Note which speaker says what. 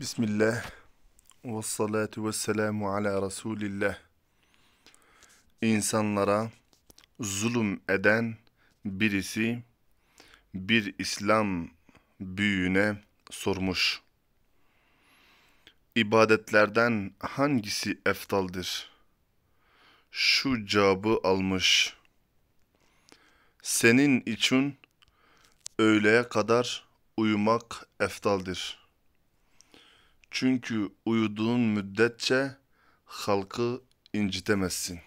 Speaker 1: Bismillah ve salatu ve selamu ala Resulillah. İnsanlara zulüm eden birisi bir İslam büyüğüne sormuş. İbadetlerden hangisi eftaldir? Şu cevabı almış. Senin için öğleye kadar uyumak eftaldir.'' Çünkü uyuduğun müddetçe halkı incitemezsin.''